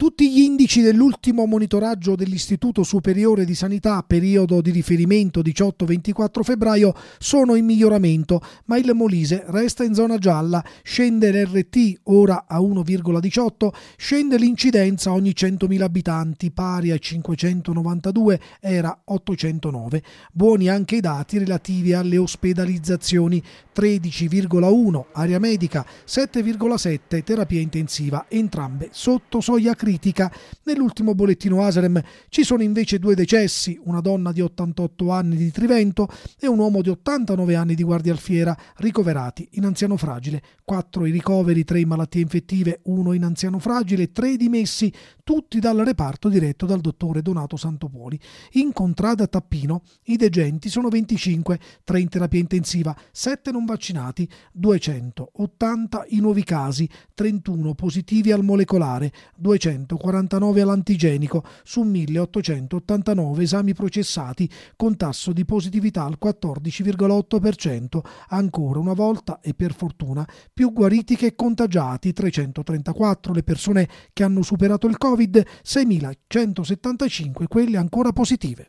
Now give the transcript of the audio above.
Tutti gli indici dell'ultimo monitoraggio dell'Istituto Superiore di Sanità, periodo di riferimento 18-24 febbraio, sono in miglioramento, ma il Molise resta in zona gialla, scende l'RT ora a 1,18, scende l'incidenza ogni 100.000 abitanti, pari a 592, era 809. Buoni anche i dati relativi alle ospedalizzazioni, 13,1 area medica, 7,7 terapia intensiva, entrambe sotto soglia critica critica. Nell'ultimo bollettino Aserem ci sono invece due decessi, una donna di 88 anni di Trivento e un uomo di 89 anni di Guardia Alfiera ricoverati in anziano fragile. Quattro i ricoveri, tre in malattie infettive, uno in anziano fragile, tre dimessi, tutti dal reparto diretto dal dottore Donato Santopoli. In contrada Tappino i degenti sono 25, 3 in terapia intensiva, 7 non vaccinati, 280 i nuovi casi, 31 positivi al molecolare, 200 449 all'antigenico su 1889 esami processati con tasso di positività al 14,8%, ancora una volta e per fortuna più guariti che contagiati, 334 le persone che hanno superato il Covid, 6.175 quelle ancora positive.